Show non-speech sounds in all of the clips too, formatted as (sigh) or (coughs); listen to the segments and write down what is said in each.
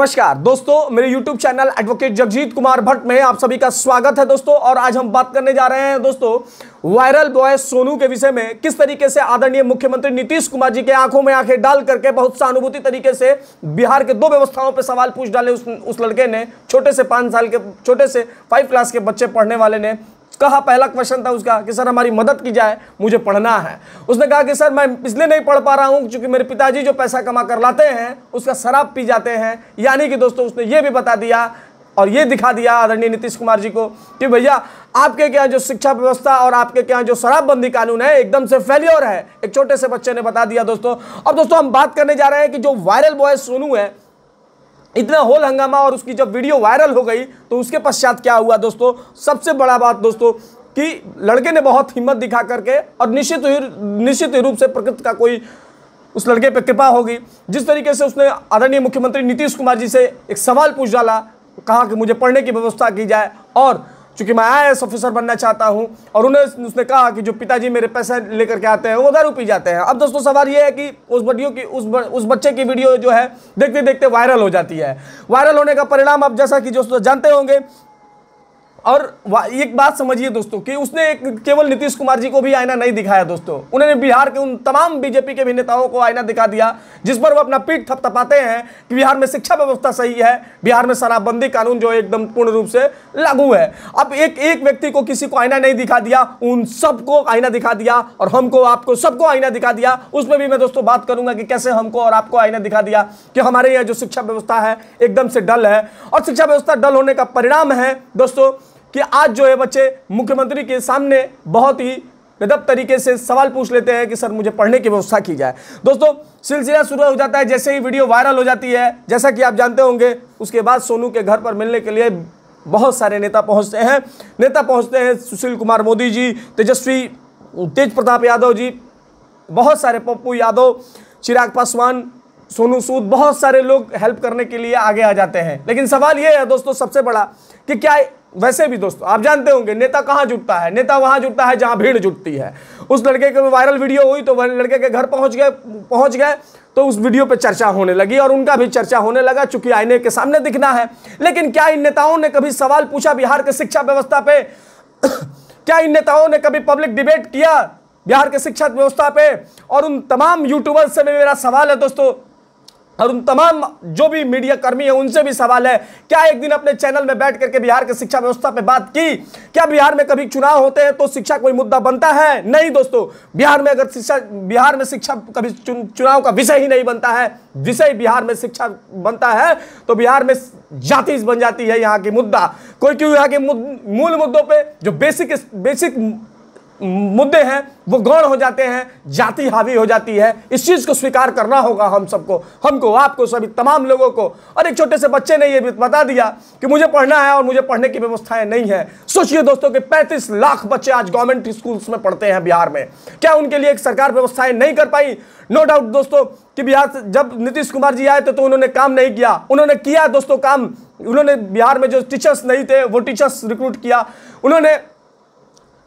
नमस्कार दोस्तों मेरे YouTube channel advocate Jagjeet Kumar Bhatt में आप सभी का स्वागत है दोस्तों और आज हम बात करने जा रहे हैं दोस्तों वायरल बॉय सोनू के विषय में किस तरीके से आदरणीय मुख्यमंत्री नीतीश कुमार जी के आंखों में आंखें डाल करके बहुत सहानुभूति तरीके से बिहार के दो व्यवस्थाओं पर सवाल पूछ डाले उस, उस लड़के ने छोटे से पाँच साल के छोटे से फाइव क्लास के बच्चे पढ़ने वाले ने कहा पहला क्वेश्चन था उसका कि सर हमारी मदद की जाए मुझे पढ़ना है उसने कहा कि सर मैं इसलिए नहीं पढ़ पा रहा हूँ क्योंकि मेरे पिताजी जो पैसा कमा कर लाते हैं उसका शराब पी जाते हैं यानी कि दोस्तों उसने ये भी बता दिया और ये दिखा दिया आदरणीय नीतीश कुमार जी को कि भैया आपके क्या जो शिक्षा व्यवस्था और आपके क्या जो शराबबंदी कानून है एकदम से फेलियर है एक छोटे से बच्चे ने बता दिया दोस्तों अब दोस्तों हम बात करने जा रहे हैं कि जो वायरल बॉय सोनू है इतना होल हंगामा और उसकी जब वीडियो वायरल हो गई तो उसके पश्चात क्या हुआ दोस्तों सबसे बड़ा बात दोस्तों कि लड़के ने बहुत हिम्मत दिखा करके और निश्चित निश्चित रूप से प्रकृति का कोई उस लड़के पर कृपा होगी जिस तरीके से उसने आदरणीय मुख्यमंत्री नीतीश कुमार जी से एक सवाल पूछ डाला कहा कि मुझे पढ़ने की व्यवस्था की जाए और चूंकि मैं आई ऑफिसर बनना चाहता हूँ और उन्हें उसने कहा कि जो पिताजी मेरे पैसे लेकर के आते हैं वो घर पी जाते हैं अब दोस्तों सवाल ये है कि उस वीडियो की उस ब, उस बच्चे की वीडियो जो है देखते देखते वायरल हो जाती है वायरल होने का परिणाम अब जैसा कि दोस्तों जानते होंगे और एक बात समझिए दोस्तों कि उसने केवल नीतीश कुमार जी को भी आईना नहीं दिखाया दोस्तों उन्होंने बिहार के उन तमाम बीजेपी के भी नेताओं को आईना दिखा दिया जिस पर वो अपना पीठ थपथपाते हैं कि बिहार में शिक्षा व्यवस्था सही है बिहार में शराबबंदी कानून जो एकदम पूर्ण रूप से लागू है अब एक एक व्यक्ति को किसी को आईना नहीं दिखा दिया उन सबको आईना दिखा दिया और हमको आपको सबको आईना दिखा दिया उसमें भी मैं दोस्तों बात करूंगा कि कैसे हमको और आपको आईना दिखा दिया कि हमारे यहाँ जो शिक्षा व्यवस्था है एकदम से डल है और शिक्षा व्यवस्था डल होने का परिणाम है दोस्तों कि आज जो है बच्चे मुख्यमंत्री के सामने बहुत ही बेदब तरीके से सवाल पूछ लेते हैं कि सर मुझे पढ़ने की व्यवस्था की जाए दोस्तों सिलसिला शुरू हो जाता है जैसे ही वीडियो वायरल हो जाती है जैसा कि आप जानते होंगे उसके बाद सोनू के घर पर मिलने के लिए बहुत सारे नेता पहुंचते हैं नेता पहुंचते हैं सुशील कुमार मोदी जी तेजस्वी तेज प्रताप यादव जी बहुत सारे पप्पू यादव चिराग पासवान सोनू सूद बहुत सारे लोग हेल्प करने के लिए आगे आ जाते हैं लेकिन सवाल ये है दोस्तों सबसे बड़ा कि क्या वैसे भी दोस्तों आप जानते होंगे नेता कहाँ जुटता है नेता वहाँ जुटता है जहाँ भीड़ जुटती है उस लड़के के वायरल वीडियो हुई तो लड़के के घर पहुँच गए पहुँच गए तो उस वीडियो पे चर्चा होने लगी और उनका भी चर्चा होने लगा चूंकि आईने के सामने दिखना है लेकिन क्या इन नेताओं ने कभी सवाल पूछा बिहार के शिक्षा व्यवस्था पे (coughs) क्या इन नेताओं ने कभी पब्लिक डिबेट किया बिहार के शिक्षा व्यवस्था पे और उन तमाम यूट्यूबर्स से मेरा सवाल है दोस्तों और उन तमाम जो भी मीडिया कर्मी है उनसे भी सवाल है क्या एक दिन अपने चैनल में बैठ करके बिहार के शिक्षा व्यवस्था पे बात की क्या बिहार में कभी चुनाव होते हैं तो शिक्षा कोई मुद्दा बनता है नहीं दोस्तों बिहार में अगर शिक्षा बिहार में शिक्षा कभी चुनाव का विषय ही नहीं बनता है विषय बिहार में शिक्षा बनता है तो बिहार में जाति बन जाती है यहाँ की मुद्दा कोई क्यों यहाँ के मूल मुद्दों पर जो बेसिक बेसिक मुद्दे हैं वो गौण हो जाते हैं जाति हावी हो जाती है इस चीज़ को स्वीकार करना होगा हम सबको हमको आपको सभी तमाम लोगों को और एक छोटे से बच्चे ने ये भी बता दिया कि मुझे पढ़ना है और मुझे पढ़ने की व्यवस्थाएं नहीं है सोचिए दोस्तों कि 35 लाख बच्चे आज गवर्नमेंट स्कूल्स में पढ़ते हैं बिहार में क्या उनके लिए एक सरकार व्यवस्थाएं नहीं कर पाई नो डाउट दोस्तों कि बिहार जब नीतीश कुमार जी आए थे तो उन्होंने काम नहीं किया उन्होंने किया दोस्तों काम उन्होंने बिहार में जो टीचर्स नहीं थे वो टीचर्स रिक्रूट किया उन्होंने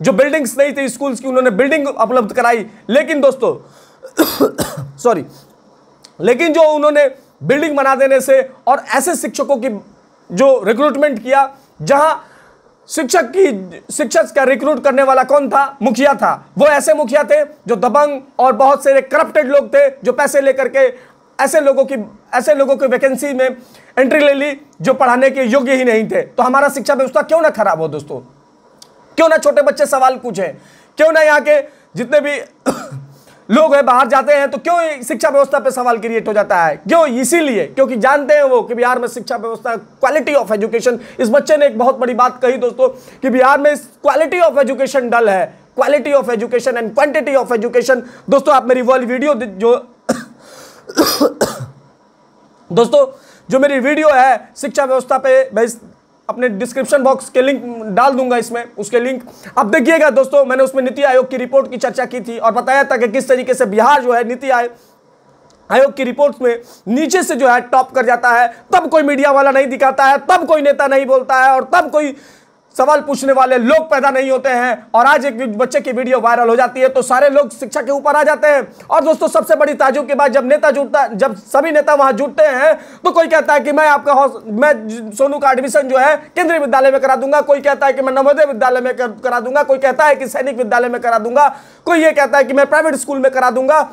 जो बिल्डिंग्स नहीं थी स्कूल्स की उन्होंने बिल्डिंग उपलब्ध कराई लेकिन दोस्तों सॉरी (coughs) लेकिन जो उन्होंने बिल्डिंग बना देने से और ऐसे शिक्षकों की जो रिक्रूटमेंट किया जहां शिक्षक की शिक्षक का रिक्रूट करने वाला कौन था मुखिया था वो ऐसे मुखिया थे जो दबंग और बहुत से करप्टेड लोग थे जो पैसे लेकर के ऐसे लोगों की ऐसे लोगों की वैकेंसी में एंट्री ले ली जो पढ़ाने के योग्य ही नहीं थे तो हमारा शिक्षा व्यवस्था क्यों ना खराब हो दोस्तों क्यों ना छोटे बच्चे सवाल पूछे क्यों ना यहाँ के जितने भी (coughs) लोग हैं बाहर जाते हैं तो क्यों शिक्षा व्यवस्था पे सवाल क्रिएट हो जाता है क्यों इसीलिए क्योंकि जानते हैं वो कि बिहार में शिक्षा व्यवस्था क्वालिटी ऑफ एजुकेशन इस बच्चे ने एक बहुत बड़ी बात कही दोस्तों कि बिहार में क्वालिटी ऑफ एजुकेशन डल है quality of education and quantity of education दोस्तों आप मेरी वर्ल्ड वीडियो जो (coughs) दोस्तों जो मेरी वीडियो है शिक्षा व्यवस्था पे अपने डिस्क्रिप्शन बॉक्स के लिंक डाल दूंगा इसमें उसके लिंक अब देखिएगा दोस्तों मैंने उसमें नीति आयोग की रिपोर्ट की चर्चा की थी और बताया था कि किस तरीके से बिहार जो है नीति आयोग आयोग की रिपोर्ट में नीचे से जो है टॉप कर जाता है तब कोई मीडिया वाला नहीं दिखाता है तब कोई नेता नहीं बोलता है और तब कोई सवाल पूछने वाले लोग पैदा नहीं होते हैं और आज एक बच्चे की वीडियो वायरल हो जाती है तो सारे लोग शिक्षा के ऊपर आ जाते हैं और दोस्तों सबसे बड़ी ताजुब के बाद जब नेता जुटता जब सभी नेता वहां जुटते हैं तो कोई कहता है कि मैं आपका मैं सोनू का एडमिशन जो है केंद्रीय विद्यालय में करा दूंगा कोई कहता है कि मैं नवोदय विद्यालय में करा दूंगा कोई कहता है कि सैनिक विद्यालय में करा दूंगा कोई ये कहता है कि मैं प्राइवेट स्कूल में करा दूंगा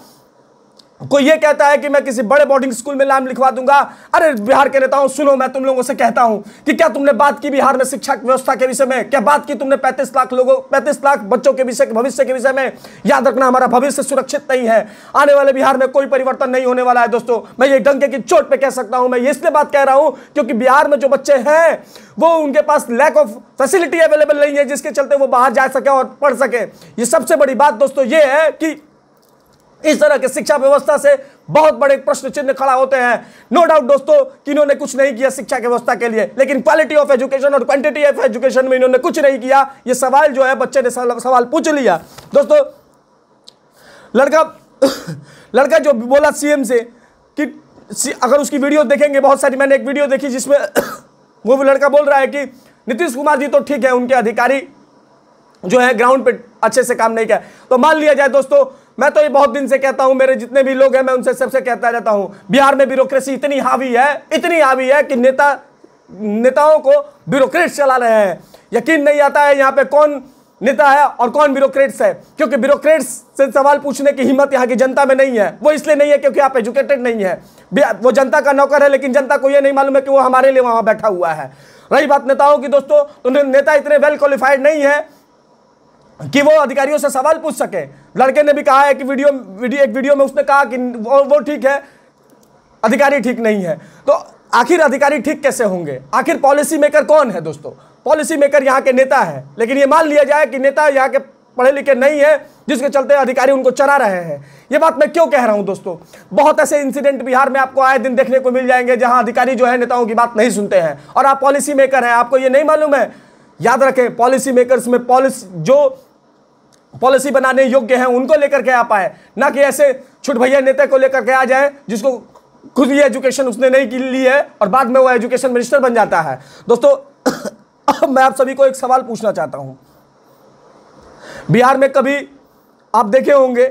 कोई ये कहता है कि मैं किसी बड़े बोर्डिंग स्कूल में नाम लिखवा दूंगा अरे बिहार के नेताओं सुनो मैं तुम लोगों से कहता हूं कि क्या तुमने बात की बिहार में शिक्षा व्यवस्था के विषय में क्या बात की तुमने पैंतीस लाख लोगों 35 लाख बच्चों के विषय भविष्य के विषय में याद रखना हमारा भविष्य सुरक्षित नहीं है आने वाले बिहार में कोई परिवर्तन नहीं होने वाला है दोस्तों मैं ये डंके की चोट पर कह सकता हूं मैं इसलिए बात कह रहा हूं क्योंकि बिहार में जो बच्चे हैं वो उनके पास लैक ऑफ फैसिलिटी अवेलेबल नहीं है जिसके चलते वो बाहर जा सके और पढ़ सके ये सबसे बड़ी बात दोस्तों ये है कि इस तरह के शिक्षा व्यवस्था से बहुत बड़े प्रश्न चिन्ह खड़ा होते हैं नो डाउट दोस्तों कि इन्होंने कुछ नहीं किया शिक्षा व्यवस्था के लिए लेकिन क्वालिटी ऑफ एजुकेशन और क्वांटिटी ऑफ एजुकेशन में इन्होंने कुछ नहीं किया ये सवाल जो है बच्चे ने सवाल पूछ लिया दोस्तों लड़का (coughs) लड़का जो बोला सीएम से कि अगर उसकी वीडियो देखेंगे बहुत सारी मैंने एक वीडियो देखी जिसमें (coughs) वो भी लड़का बोल रहा है कि नीतीश कुमार जी तो ठीक है उनके अधिकारी जो है ग्राउंड पे अच्छे से काम नहीं किया तो मान लिया जाए दोस्तों मैं तो ये बहुत दिन से कहता हूं मेरे जितने भी लोग हैं मैं उनसे सबसे कहता रहता हूं बिहार में ब्यूरोक्रेसी इतनी हावी है इतनी हावी है कि नेता नेताओं को ब्यूरोक्रेट्स चला रहे हैं यकीन नहीं आता है यहाँ पे कौन नेता है और कौन ब्यूरोक्रेट्स है क्योंकि ब्यूरोक्रेट्स से सवाल पूछने की हिम्मत यहाँ की जनता में नहीं है वो इसलिए नहीं है क्योंकि आप एजुकेटेड नहीं है वो जनता का नौकर है लेकिन जनता को ये नहीं मालूम है कि वो हमारे लिए वहाँ बैठा हुआ है रही बात नेताओं की दोस्तों तो नेता इतने वेल क्वालिफाइड नहीं है कि वो अधिकारियों से सवाल पूछ सके लड़के ने भी कहा है कि वीडियो वीडियो एक वीडियो में उसने कहा कि वो वो ठीक है अधिकारी ठीक नहीं है तो आखिर अधिकारी ठीक कैसे होंगे आखिर पॉलिसी मेकर कौन है दोस्तों पॉलिसी मेकर यहाँ के नेता है लेकिन ये मान लिया जाए कि नेता यहाँ के पढ़े लिखे नहीं है जिसके चलते अधिकारी उनको चरा रहे हैं ये बात मैं क्यों कह रहा हूं दोस्तों बहुत ऐसे इंसिडेंट बिहार में आपको आए दिन देखने को मिल जाएंगे जहां अधिकारी जो है नेताओं की बात नहीं सुनते हैं और आप पॉलिसी मेकर हैं आपको ये नहीं मालूम है याद रखें पॉलिसी मेकर्स में पॉलिसी जो पॉलिसी बनाने योग्य हैं उनको लेकर के आ पाए ना कि ऐसे छुट भैया नेता को लेकर के आ जाए जिसको खुद ही एजुकेशन उसने नहीं की ली है और बाद में वो एजुकेशन मिनिस्टर बन जाता है दोस्तों (coughs) मैं आप सभी को एक सवाल पूछना चाहता हूं बिहार में कभी आप देखे होंगे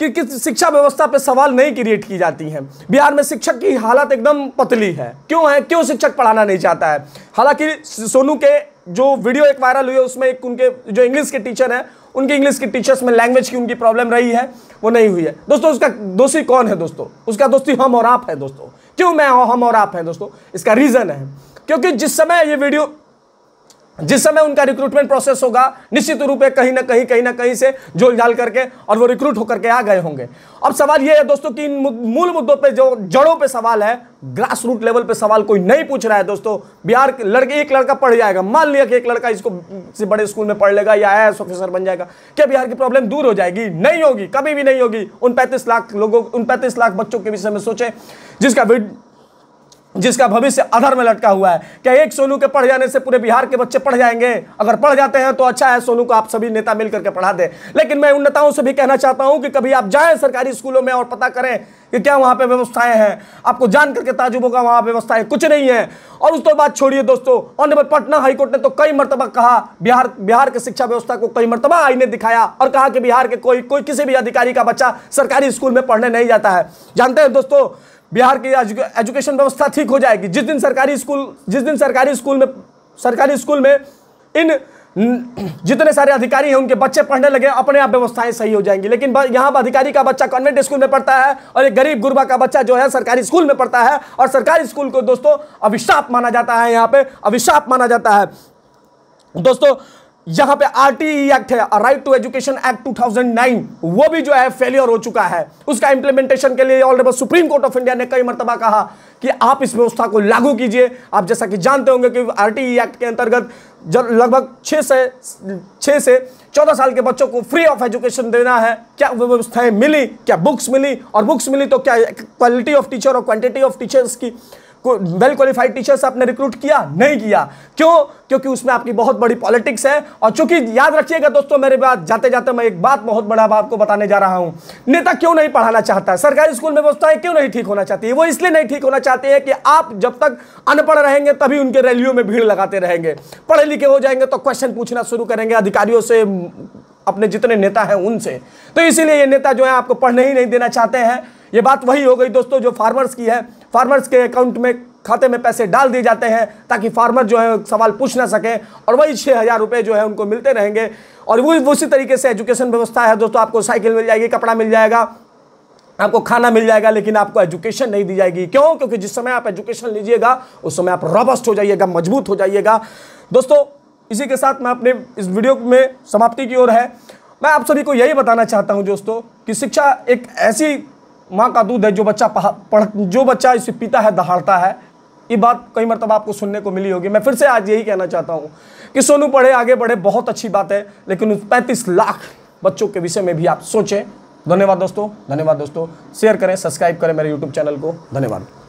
कि किस शिक्षा व्यवस्था पे सवाल नहीं क्रिएट की जाती हैं बिहार में शिक्षक की हालत एकदम पतली है क्यों है क्यों शिक्षक पढ़ाना नहीं चाहता है हालांकि सोनू के जो वीडियो एक वायरल हुई है उसमें एक उनके जो इंग्लिश के टीचर हैं उनकी इंग्लिश की टीचर्स में लैंग्वेज की उनकी प्रॉब्लम रही है वो नहीं हुई है दोस्तों उसका दोषी कौन है दोस्तों उसका दोस्ती हम और आप है दोस्तों क्यों मैं हम और आप है दोस्तों इसका रीज़न है क्योंकि जिस समय ये वीडियो जिस समय उनका रिक्रूटमेंट प्रोसेस होगा निश्चित रूप से कहीं ना कहीं कहीं ना कहीं से जोल झाल करके और वो रिक्रूट होकर के आ गए होंगे अब सवाल ये है दोस्तों कि इन मूल मुद्दों पे जो जड़ों पे सवाल है ग्रास रूट लेवल पे सवाल कोई नहीं पूछ रहा है दोस्तों बिहार के लड़के एक लड़का पढ़ जाएगा मान लिया कि एक लड़का इसको से बड़े स्कूल में पढ़ लेगा या आई ऑफिसर बन जाएगा क्या बिहार की प्रॉब्लम दूर हो जाएगी नहीं होगी कभी भी नहीं होगी उन पैंतीस लाख लोगों उन पैंतीस लाख बच्चों के विषय में सोचे जिसका जिसका भविष्य अधर में लटका हुआ है क्या एक सोनू के पढ़ जाने से पूरे बिहार के बच्चे पढ़ जाएंगे अगर पढ़ जाते हैं तो अच्छा है सोनू को आप सभी नेता मिल करके पढ़ा दे लेकिन मैं उन नेताओं से भी कहना चाहता हूं कि कभी आप जाएँ सरकारी स्कूलों में और पता करें कि क्या वहां पे व्यवस्थाएं हैं आपको जान करके ताजुब होगा वहां व्यवस्थाएं कुछ नहीं है और उस तो बात छोड़िए दोस्तों ऑनरेबल पटना हाईकोर्ट ने तो कई मरतबा कहा बिहार बिहार के शिक्षा व्यवस्था को कई मरतबा आईने दिखाया और कहा कि बिहार के कोई कोई किसी भी अधिकारी का बच्चा सरकारी स्कूल में पढ़ने नहीं जाता है जानते हैं दोस्तों बिहार की एजुकेशन व्यवस्था ठीक हो जाएगी जिस दिन सरकारी स्कूल जिस दिन सरकारी स्कूल में सरकारी स्कूल में इन जितने सारे अधिकारी हैं उनके बच्चे पढ़ने लगे अपने आप व्यवस्थाएं सही हो जाएंगी लेकिन यहाँ अधिकारी का बच्चा कॉन्वेंट स्कूल में पढ़ता है और एक गरीब गुरबा का बच्चा जो है सरकारी स्कूल में पढ़ता है और सरकारी स्कूल को दोस्तों अभिशाप माना जाता है यहाँ पे अभिशाप माना जाता है दोस्तों यहां पे आरटीई एक्ट है राइट टू एजुकेशन एक्ट 2009 वो भी जो है फेलियर हो चुका है उसका इंप्लीमेंटेशन के लिए honourable Supreme Court of India ने कई मरतबा कहा कि आप इस व्यवस्था को लागू कीजिए आप जैसा कि जानते होंगे कि आरटीई एक्ट के अंतर्गत लगभग छह से छह से चौदह साल के बच्चों को फ्री ऑफ एजुकेशन देना है क्या व्यवस्थाएं मिली क्या बुक्स मिली और बुक्स मिली तो क्या क्वालिटी ऑफ टीचर और क्वान्टिटी ऑफ टीचर्स की वेल क्वालिफाइड टीचर आपने रिक्रूट किया नहीं किया क्यों क्योंकि उसमें आपकी बहुत बड़ी पॉलिटिक्स है और चूंकि याद रखिएगा दोस्तों मेरे बात जाते जाते मैं एक बात बहुत बड़ा आपको बताने जा रहा हूं नेता क्यों नहीं पढ़ाना चाहता सरकारी स्कूल में व्यवस्था क्यों नहीं ठीक होना चाहती है वो इसलिए नहीं ठीक होना चाहते हैं कि आप जब तक अनपढ़ रहेंगे तभी उनके रैलियों में भीड़ लगाते रहेंगे पढ़े लिखे हो जाएंगे तो क्वेश्चन पूछना शुरू करेंगे अधिकारियों से अपने जितने नेता हैं उनसे तो इसीलिए ये नेता जो है आपको पढ़ने ही नहीं देना चाहते हैं ये बात वही हो गई दोस्तों जो फार्मर्स की है फार्मर्स के अकाउंट में खाते में पैसे डाल दिए जाते हैं ताकि फार्मर जो है सवाल पूछ ना सके और वही छः हज़ार रुपये जो है उनको मिलते रहेंगे और वो उसी तरीके से एजुकेशन व्यवस्था है दोस्तों आपको साइकिल मिल जाएगी कपड़ा मिल जाएगा आपको खाना मिल जाएगा लेकिन आपको एजुकेशन नहीं दी जाएगी क्यों क्योंकि जिस समय आप एजुकेशन लीजिएगा उस समय आप रॉबस्ट हो जाइएगा मजबूत हो जाइएगा दोस्तों इसी के साथ मैं अपने इस वीडियो में समाप्ति की ओर है मैं आप सभी को यही बताना चाहता हूँ दोस्तों कि शिक्षा एक ऐसी माँ का दूध है जो बच्चा पढ़ जो बच्चा इसे पीता है दहाड़ता है ये बात कई मरतब आपको सुनने को मिली होगी मैं फिर से आज यही कहना चाहता हूँ कि सोनू पढ़े आगे बढ़े बहुत अच्छी बात है लेकिन उस पैंतीस लाख बच्चों के विषय में भी आप सोचें धन्यवाद दोस्तों धन्यवाद दोस्तों शेयर करें सब्सक्राइब करें मेरे यूट्यूब चैनल को धन्यवाद